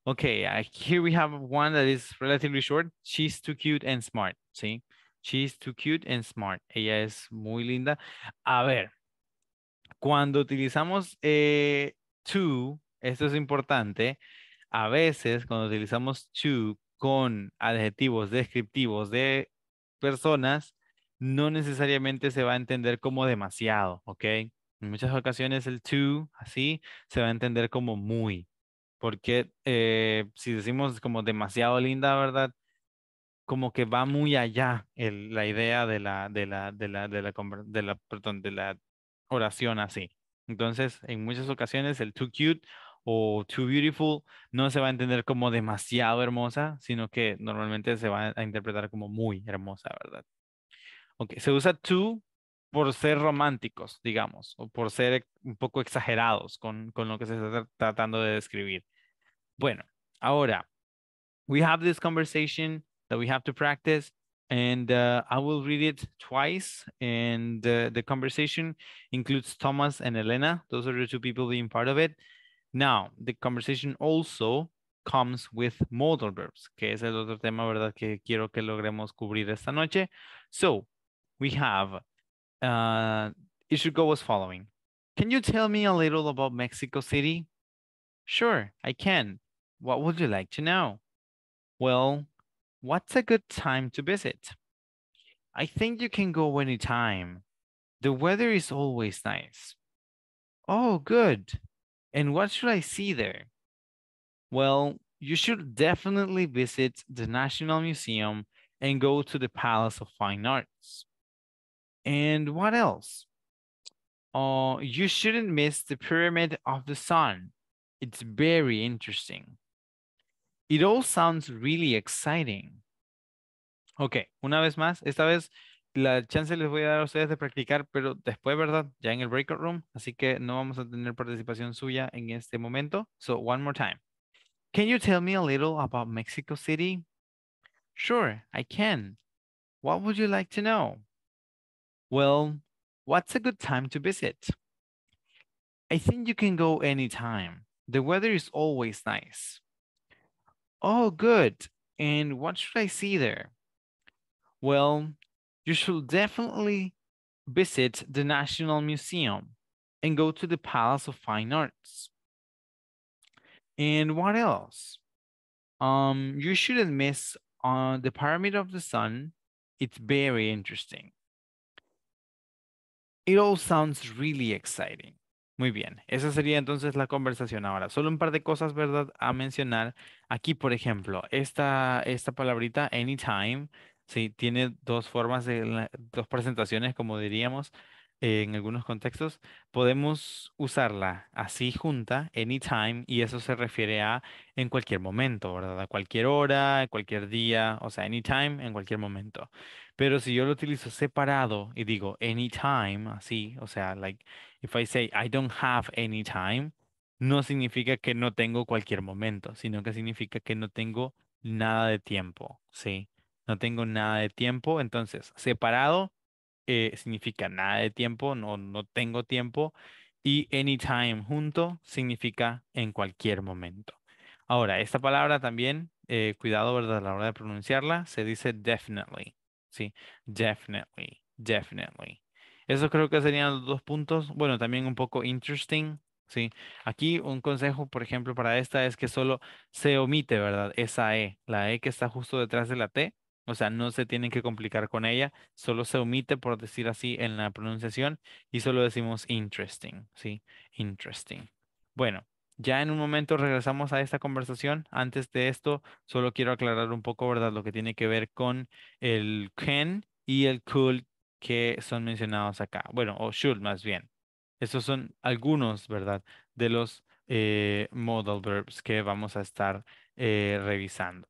Okay, aquí ah, here we have one that is relatively short. She's too cute and smart, See, She's too cute and smart. Ella es muy linda. A ver, cuando utilizamos eh, to, esto es importante, a veces cuando utilizamos to con adjetivos descriptivos de personas, no necesariamente se va a entender como demasiado, ¿ok? En muchas ocasiones el to, así, se va a entender como muy porque eh, si decimos como demasiado linda, ¿verdad? Como que va muy allá la idea de la, de la, de la, de oración así. Entonces, en muchas ocasiones el too cute o too beautiful no se va a entender como demasiado hermosa, sino que normalmente se va a interpretar como muy hermosa, ¿verdad? Se usa too por ser románticos, digamos, o por ser un poco exagerados con, con lo que se está tratando de describir. Bueno, ahora, we have this conversation that we have to practice and uh, I will read it twice. And uh, the conversation includes Thomas and Elena. Those are the two people being part of it. Now, the conversation also comes with modal verbs, que es el otro tema, ¿verdad? Que quiero que logremos cubrir esta noche. So, we have, uh, it should go as following. Can you tell me a little about Mexico City? Sure, I can. What would you like to know? Well, what's a good time to visit? I think you can go anytime. The weather is always nice. Oh, good. And what should I see there? Well, you should definitely visit the National Museum and go to the Palace of Fine Arts. And what else? Oh, you shouldn't miss the Pyramid of the Sun. It's very interesting. It all sounds really exciting. Ok, una vez más, esta vez la chance les voy a dar a ustedes de practicar, pero después, ¿verdad? Ya en el breakout room, así que no vamos a tener participación suya en este momento. So, one more time. Can you tell me a little about Mexico City? Sure, I can. What would you like to know? Well, what's a good time to visit? I think you can go anytime. The weather is always nice. Oh, good. And what should I see there? Well, you should definitely visit the National Museum and go to the Palace of Fine Arts. And what else? Um, you shouldn't miss on uh, the Pyramid of the Sun. It's very interesting. It all sounds really exciting. Muy bien, esa sería entonces la conversación ahora. Solo un par de cosas, ¿verdad? A mencionar. Aquí, por ejemplo, esta, esta palabrita anytime, sí, tiene dos formas de, dos presentaciones, como diríamos en algunos contextos, podemos usarla así junta, anytime, y eso se refiere a en cualquier momento, ¿verdad? A cualquier hora, cualquier día, o sea, anytime, en cualquier momento. Pero si yo lo utilizo separado y digo anytime, así, o sea, like, if I say I don't have any time, no significa que no tengo cualquier momento, sino que significa que no tengo nada de tiempo, ¿sí? No tengo nada de tiempo, entonces, separado eh, significa nada de tiempo, no, no tengo tiempo. Y anytime junto significa en cualquier momento. Ahora, esta palabra también, eh, cuidado ¿verdad? a la hora de pronunciarla, se dice definitely. Sí, definitely, definitely. Eso creo que serían los dos puntos. Bueno, también un poco interesting. Sí, aquí un consejo, por ejemplo, para esta es que solo se omite, ¿verdad? Esa E, la E que está justo detrás de la T, o sea, no se tienen que complicar con ella, solo se omite, por decir así, en la pronunciación y solo decimos interesting, ¿sí? Interesting. Bueno, ya en un momento regresamos a esta conversación. Antes de esto, solo quiero aclarar un poco, ¿verdad? Lo que tiene que ver con el can y el could que son mencionados acá. Bueno, o should más bien. Estos son algunos, ¿verdad? De los eh, modal verbs que vamos a estar eh, revisando.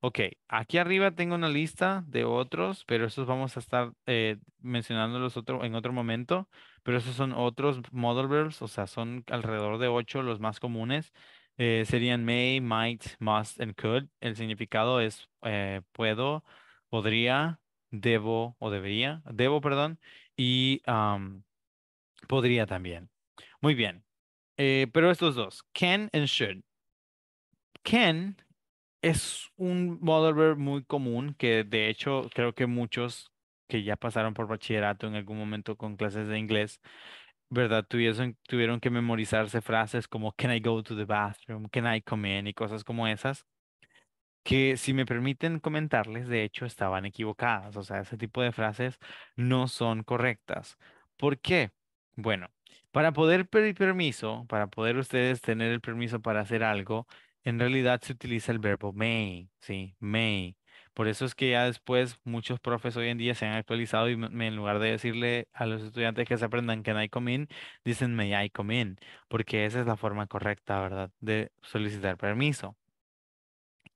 Ok, aquí arriba tengo una lista de otros, pero esos vamos a estar eh, mencionándolos otro, en otro momento, pero esos son otros model verbs, o sea, son alrededor de ocho los más comunes. Eh, serían may, might, must, and could. El significado es eh, puedo, podría, debo o debería, debo, perdón, y podría también. Muy bien, pero estos dos, can and should. Can es un verb muy común que de hecho creo que muchos que ya pasaron por bachillerato en algún momento con clases de inglés, ¿verdad? Tuvieron, tuvieron que memorizarse frases como can I go to the bathroom, can I come in y cosas como esas, que si me permiten comentarles, de hecho estaban equivocadas, o sea, ese tipo de frases no son correctas. ¿Por qué? Bueno, para poder pedir permiso, para poder ustedes tener el permiso para hacer algo, en realidad se utiliza el verbo may, ¿sí? May. Por eso es que ya después muchos profes hoy en día se han actualizado y en lugar de decirle a los estudiantes que se aprendan can I come in, dicen may I come in, porque esa es la forma correcta, ¿verdad? De solicitar permiso.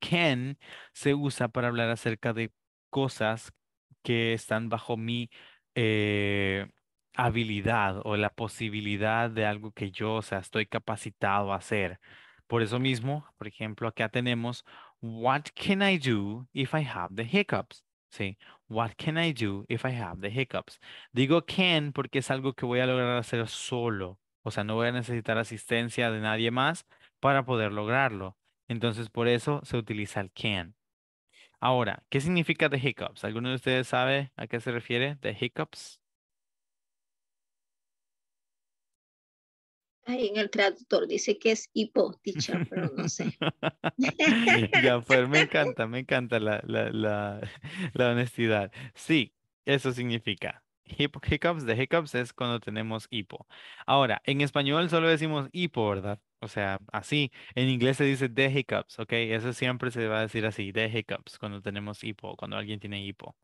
Can se usa para hablar acerca de cosas que están bajo mi eh, habilidad o la posibilidad de algo que yo, o sea, estoy capacitado a hacer. Por eso mismo, por ejemplo, acá tenemos, what can I do if I have the hiccups? ¿Sí? What can I do if I have the hiccups? Digo can porque es algo que voy a lograr hacer solo. O sea, no voy a necesitar asistencia de nadie más para poder lograrlo. Entonces, por eso se utiliza el can. Ahora, ¿qué significa the hiccups? ¿Alguno de ustedes sabe a qué se refiere the hiccups? en el traductor dice que es hipo teacher, pero no sé. [laughs] ya, pues, me [laughs] encanta, me encanta la, la, la, [laughs] honestidad. Sí, eso significa. Hiccups de hiccups es cuando tenemos hipo. Ahora, en español solo decimos hipo, ¿verdad? O sea, así. En inglés se dice de hiccups, ¿ok? Eso siempre se va a decir así, de hiccups, cuando tenemos hipo, cuando alguien tiene hipo.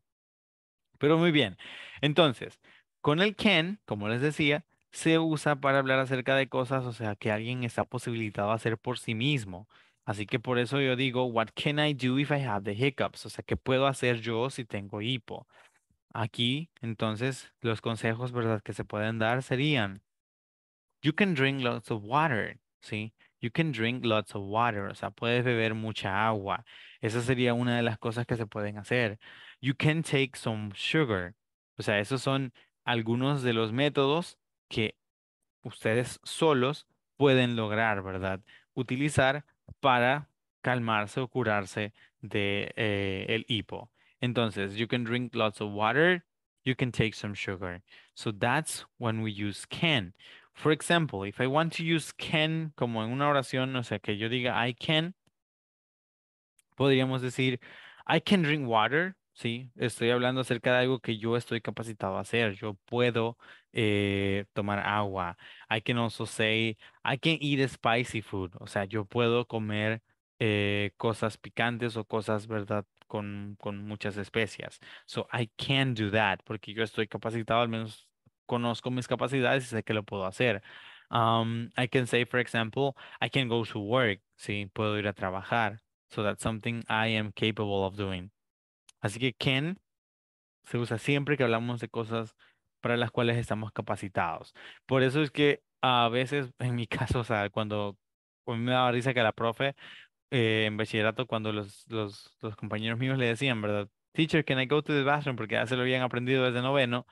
Pero muy bien. Entonces, con el can, como les decía, se usa para hablar acerca de cosas, o sea, que alguien está posibilitado a hacer por sí mismo. Así que por eso yo digo, what can I do if I have the hiccups? O sea, ¿qué puedo hacer yo si tengo hipo? Aquí, entonces, los consejos, ¿verdad?, que se pueden dar serían, you can drink lots of water, ¿sí? You can drink lots of water, o sea, puedes beber mucha agua. Esa sería una de las cosas que se pueden hacer. You can take some sugar. O sea, esos son algunos de los métodos que ustedes solos pueden lograr, ¿verdad? Utilizar para calmarse o curarse de eh, el hipo. Entonces, you can drink lots of water, you can take some sugar. So that's when we use can. For example, if I want to use can como en una oración, o sea, que yo diga I can, podríamos decir I can drink water, ¿sí? Estoy hablando acerca de algo que yo estoy capacitado a hacer. Yo puedo eh, tomar agua. I can also say, I can eat spicy food. O sea, yo puedo comer eh, cosas picantes o cosas, ¿verdad? Con, con muchas especias. So I can do that porque yo estoy capacitado, al menos conozco mis capacidades y sé que lo puedo hacer. Um, I can say, for example, I can go to work. Sí, puedo ir a trabajar. So that's something I am capable of doing. Así que can se usa siempre que hablamos de cosas para las cuales estamos capacitados. Por eso es que a veces, en mi [laughs] caso, o sea, cuando me daba risa que la profe eh, en bachillerato, cuando los, los, los, compañeros míos le decían, ¿verdad? Teacher, can I go to the bathroom? Porque ya se lo habían aprendido desde noveno.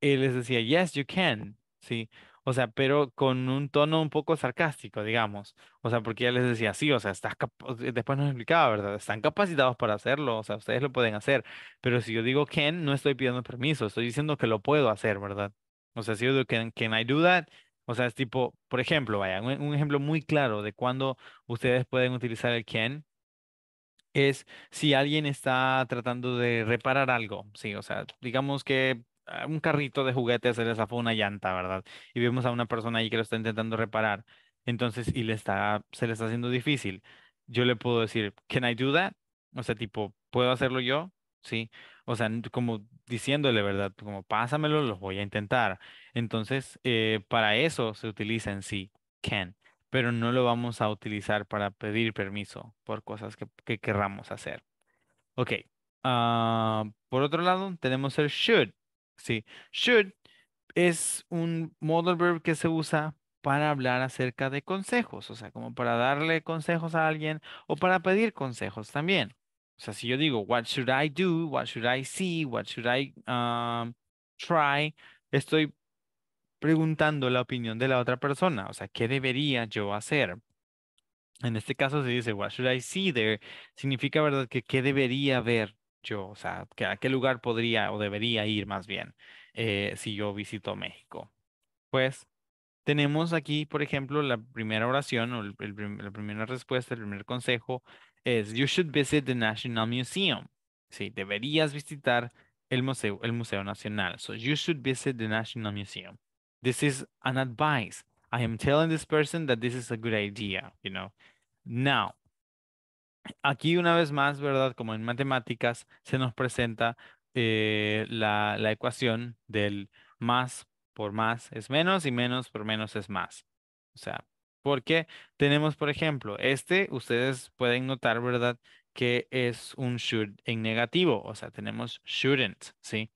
él les decía, yes, you can. Sí o sea, pero con un tono un poco sarcástico, digamos. O sea, porque ya les decía, sí, o sea, estás eh, después nos explicaba, ¿verdad? Están capacitados para hacerlo, o sea, ustedes lo pueden hacer. Pero si yo digo can, no estoy pidiendo permiso, estoy diciendo que lo puedo hacer, ¿verdad? O sea, si yo digo can, can I do that, o sea, es tipo, por ejemplo, vaya, un, ejemplo muy claro de cuando ustedes pueden utilizar el can es si alguien está tratando de reparar algo, sí, o sea, digamos que un carrito de juguetes se les zafó una llanta, ¿verdad? Y vemos a una persona ahí que lo está intentando reparar. Entonces, y le está, se le está haciendo difícil. Yo le puedo decir, ¿can I do that? O sea, tipo, ¿puedo hacerlo yo? Sí. O sea, como diciéndole, ¿verdad? Como, pásamelo, lo voy a intentar. Entonces, eh, para eso se utiliza en sí, can. Pero no lo vamos a utilizar para pedir permiso por cosas que, querramos hacer. Ok. Ah, por otro lado, tenemos el should. Sí. Should es un modal verb que se usa para hablar acerca de consejos, o sea, como para darle consejos a alguien o para pedir consejos también. O sea, si yo digo, what should I do? What should I see? What should I um, try? Estoy preguntando la opinión de la otra persona, o sea, ¿qué debería yo hacer? En este caso se dice, what should I see there? Significa, ¿verdad?, que qué debería ver yo, o sea, a qué lugar podría o debería ir más bien eh, si yo visito México. Pues tenemos aquí, por ejemplo, la primera oración o la primera respuesta, el primer consejo es, you should visit the National Museum. Sí, deberías visitar el museo, el museo nacional. So you should visit the National Museum. This is an advice. I am telling this person that this is a good idea, you know. Now, aquí una vez más, ¿verdad? Como en matemáticas, se nos presenta eh, la, ecuación del más por más es menos y menos por menos es más. O sea, porque tenemos, por ejemplo, este, ustedes pueden notar, ¿verdad? Que es un should en negativo, o sea, tenemos shouldn't, ¿sí?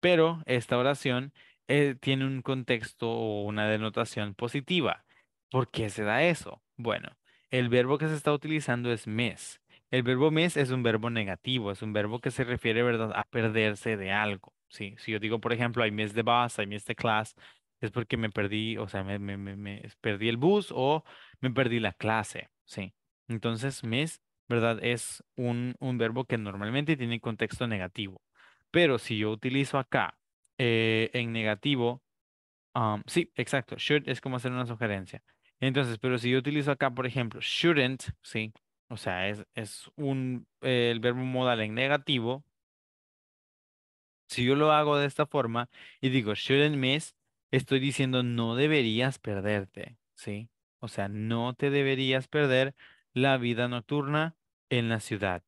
Pero esta oración eh, tiene un contexto o una denotación positiva. ¿Por qué se da eso? Bueno, el verbo que se está utilizando es miss. El verbo miss es un verbo negativo, es un verbo que se refiere, ¿verdad?, a perderse de algo. ¿sí? Si yo digo, por ejemplo, I missed the bus, I missed the class, es porque me perdí, o sea, me, me, me, perdí el bus o me perdí la clase, ¿sí? Entonces, miss, ¿verdad?, es un, un verbo que normalmente tiene contexto negativo. Pero si yo utilizo acá eh, en negativo, sí, exacto, should es como hacer una sugerencia. Entonces, pero si yo utilizo acá, por ejemplo, shouldn't, ¿sí? O sea, es, es un, eh, el verbo modal en negativo. Si yo lo hago de esta forma y digo shouldn't miss, estoy diciendo no deberías perderte, ¿sí? O sea, no te deberías perder la vida nocturna en la ciudad.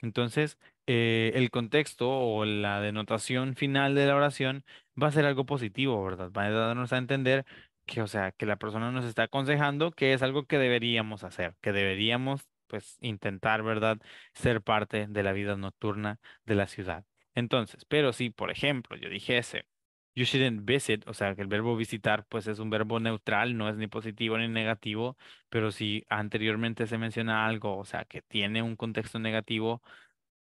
Entonces, eh, el contexto o la denotación final de la oración va a ser algo positivo, ¿verdad? Va a darnos a entender que, o sea, que la persona nos está aconsejando que es algo que deberíamos hacer, que deberíamos, pues, intentar, ¿verdad? Ser parte de la vida nocturna de la ciudad. Entonces, pero si, por ejemplo, yo dijese, you shouldn't visit, o sea, que el verbo visitar, pues, es un verbo neutral, no es ni positivo ni negativo, pero si anteriormente se menciona algo, o sea, que tiene un contexto negativo,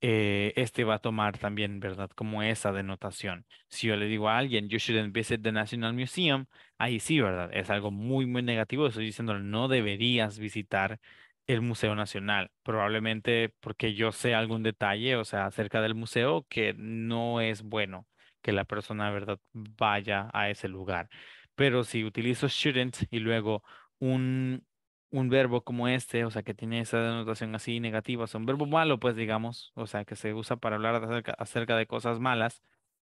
eh, este va a tomar también, ¿verdad? Como esa denotación. Si yo le digo a alguien, you shouldn't visit the National Museum, ahí sí, ¿verdad? Es algo muy, muy negativo. Estoy diciendo, no deberías visitar el Museo Nacional, probablemente porque yo sé algún detalle, o sea, acerca del museo que no es bueno que la persona, ¿verdad?, vaya a ese lugar. Pero si utilizo shouldn't y luego un un verbo como este, o sea, que tiene esa denotación así negativa, o sea, un verbo malo, pues digamos, o sea, que se usa para hablar acerca, de cosas malas,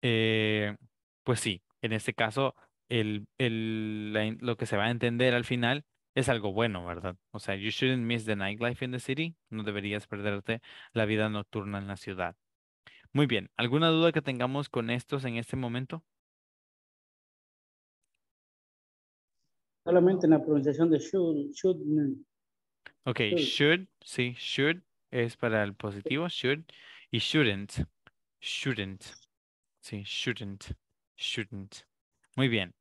eh, pues sí, en este caso, el, el, lo que se va a entender al final es algo bueno, ¿verdad? O sea, you shouldn't miss the nightlife in the city, no deberías perderte la vida nocturna en la ciudad. Muy bien, ¿alguna duda que tengamos con estos en este momento? Solamente en la pronunciación de should, should. Ok, should. sí, should es para el positivo, should, y shouldn't, shouldn't, sí, shouldn't, shouldn't. Muy bien.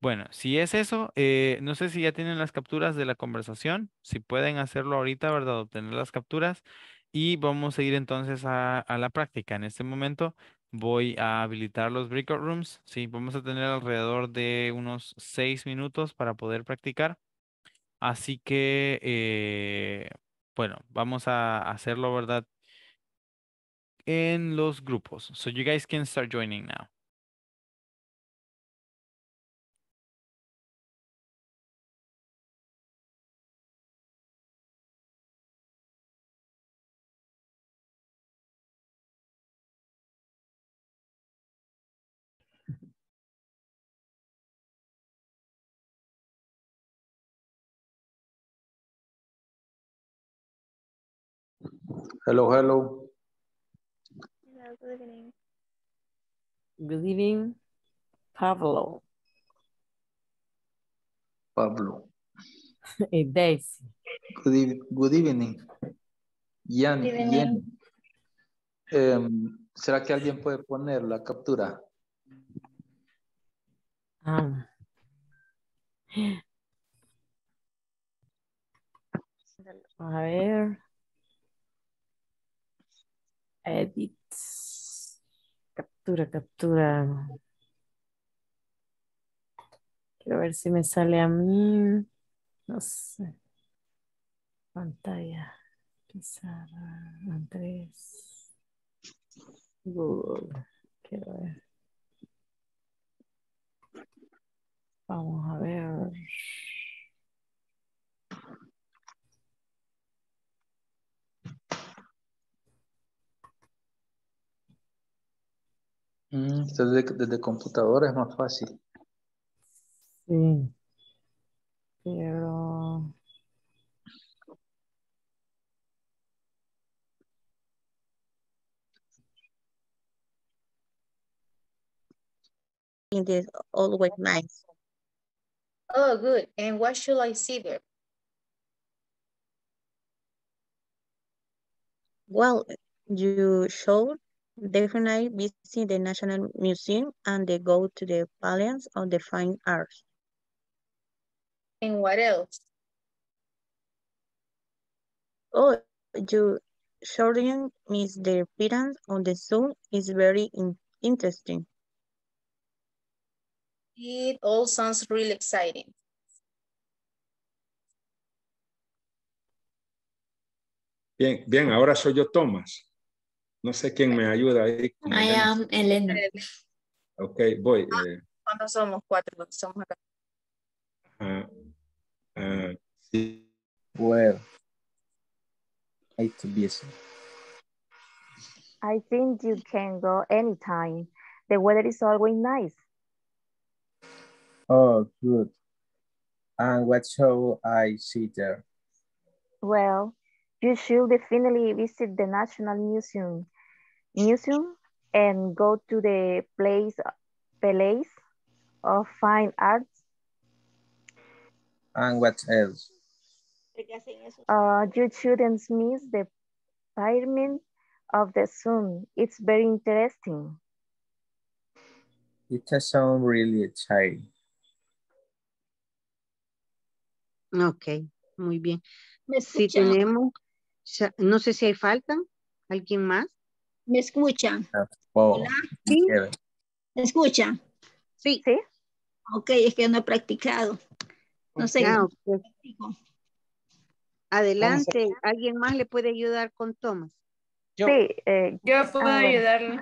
Bueno, si es eso, eh, no sé si ya tienen las capturas de la conversación, si pueden hacerlo ahorita, ¿verdad? Obtener las capturas y vamos a ir entonces a la práctica. En este momento Voy a habilitar los breakout rooms. Sí, vamos a tener alrededor de unos seis minutos para poder practicar. Así que, eh, bueno, vamos a hacerlo, ¿verdad? En los grupos. So you guys can start joining now. Hello, hello. good evening. Good evening, Pablo. Pablo. [laughs] Eh, Daisy. Good, good, evening. good evening. Em, ¿Será que alguien puede poner la captura? Ah. A ver. Edit. Captura, captura. Quiero ver si me sale a mí. No sé. Pantalla. Pizarra. Andrés. Google. Quiero ver. Vamos a ver. Desde, desde computadora es más fácil. Sí. Pero... It is always nice. Oh, good. And what should I see there? Well, you showed Definitely visit the National Museum and they go to the Palace of the Fine Arts. And what else? Oh, you should means the appearance on the Zoom is very in interesting. It all sounds really exciting. Bien, bien, ahora soy yo, Tomás. No sé quién me ayuda ahí. I am Elena. Ok, voy. Ah, eh. ¿Cuántos somos? Cuatro los que somos acá. Uh, uh, sí. Well, I to be so. I think you can go anytime. The weather is always nice. Oh, good. And what shall I see there? Well, you should definitely visit the National Museum museum and go to the place, place of fine arts. And what else? Uh, you shouldn't miss the pyramid of the sun. It's very interesting. It sounds really exciting. Ok, muy bien. Si tenemos, no sé si hay faltan, ¿alguien más? ¿Me escuchan? Ah, ¿Me escuchan? Sí. sí. Ok, es que no he practicado. No sé. Ah, adelante, ¿alguien más le puede ayudar con Tomás? Yo. Sí, eh, yo puedo ayudarle.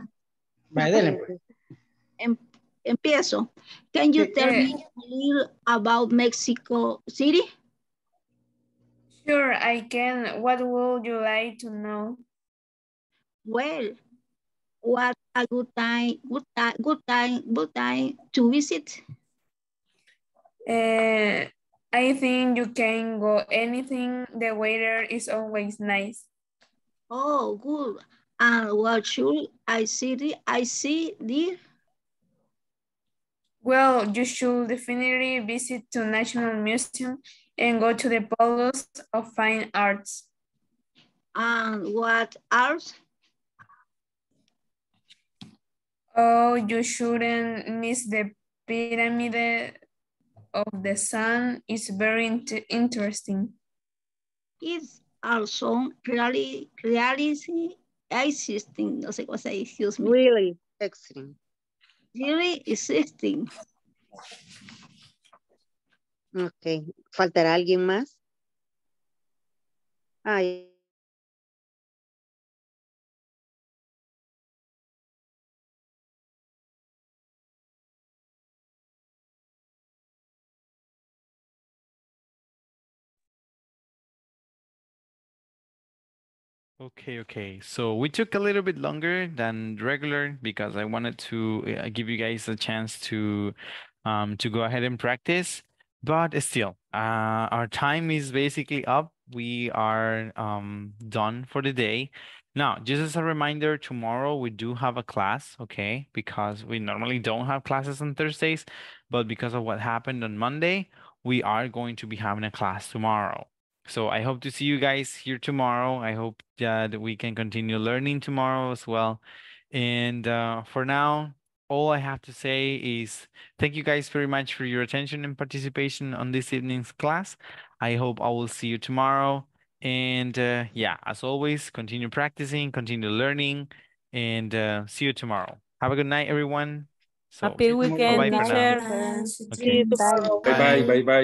Va em, empiezo. Can you tell eh. me a little about Mexico City? Sure, I can. What would you like to know? Well, what a good time, good time, good time, good time to visit. Uh, I think you can go anything. The weather is always nice. Oh, good. And what should I see? The, I see the. Well, you should definitely visit to National Museum and go to the Palace of Fine Arts. And what arts? Oh, you shouldn't miss the pyramid of the sun. It's very interesting. It's also really, really existing. No sé dice. excuse me. Really existing. Really existing. Ok. ¿Faltará alguien más? Ay. Okay, okay. So we took a little bit longer than regular because I wanted to uh, give you guys a chance to um, to go ahead and practice. But still, uh, our time is basically up. We are um, done for the day. Now, just as a reminder, tomorrow we do have a class, okay? Because we normally don't have classes on Thursdays, but because of what happened on Monday, we are going to be having a class tomorrow. So I hope to see you guys here tomorrow. I hope that we can continue learning tomorrow as well. And uh, for now, all I have to say is thank you guys very much for your attention and participation on this evening's class. I hope I will see you tomorrow. And uh, yeah, as always, continue practicing, continue learning, and uh, see you tomorrow. Have a good night, everyone. So, Happy weekend, bye -bye Okay. Bye-bye, bye-bye.